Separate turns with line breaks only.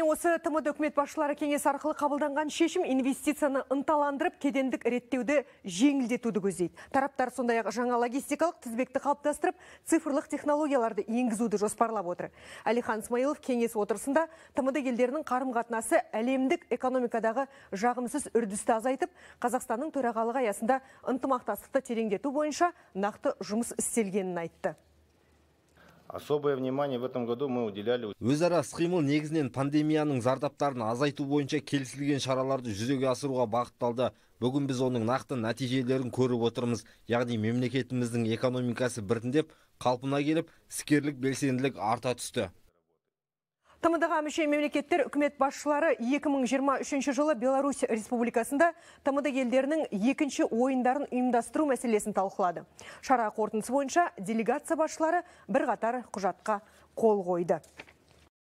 осы тмд үкімет басшылары кеңесі арқылы қабылданған шешім инвестицияны ынталандырып кедендік реттеуді жеңілдетуді көздейді тараптар сондай ақ жаңа логистикалық тізбекті қалыптастырып цифрлық технологияларды енгізуді жоспарлап отыр әлихан смайылов кеңес отырысында тмд елдерінің қарым қатынасы әлемдік экономикадағы жағымсыз үрдісті азайтып қазақстанның төрағалығы аясында ынтымақтастықты тереңдету бойынша нақты жұмыс істелгенін айтты
особое внимание в этом году мы уделяли өзара іс қимыл негізінен
пандемияның зардаптарын азайту бойынша келісілген шараларды жүзеге асыруға бағытталды бүгін біз оның нақты нәтижелерін көріп отырмыз яғни мемлекетіміздің экономикасы біртіндеп қалпына келіп іскерлік белсенділік арта түсті
ға мүше мемлекеттер үкімет басшылары 2023 жылы беларусь республикасында тмд елдерінің екінші ойындарын ұйымдастыру мәселесін талқылады шара қорытындысы бойынша делегация басшылары бірқатар құжатқа қол қойды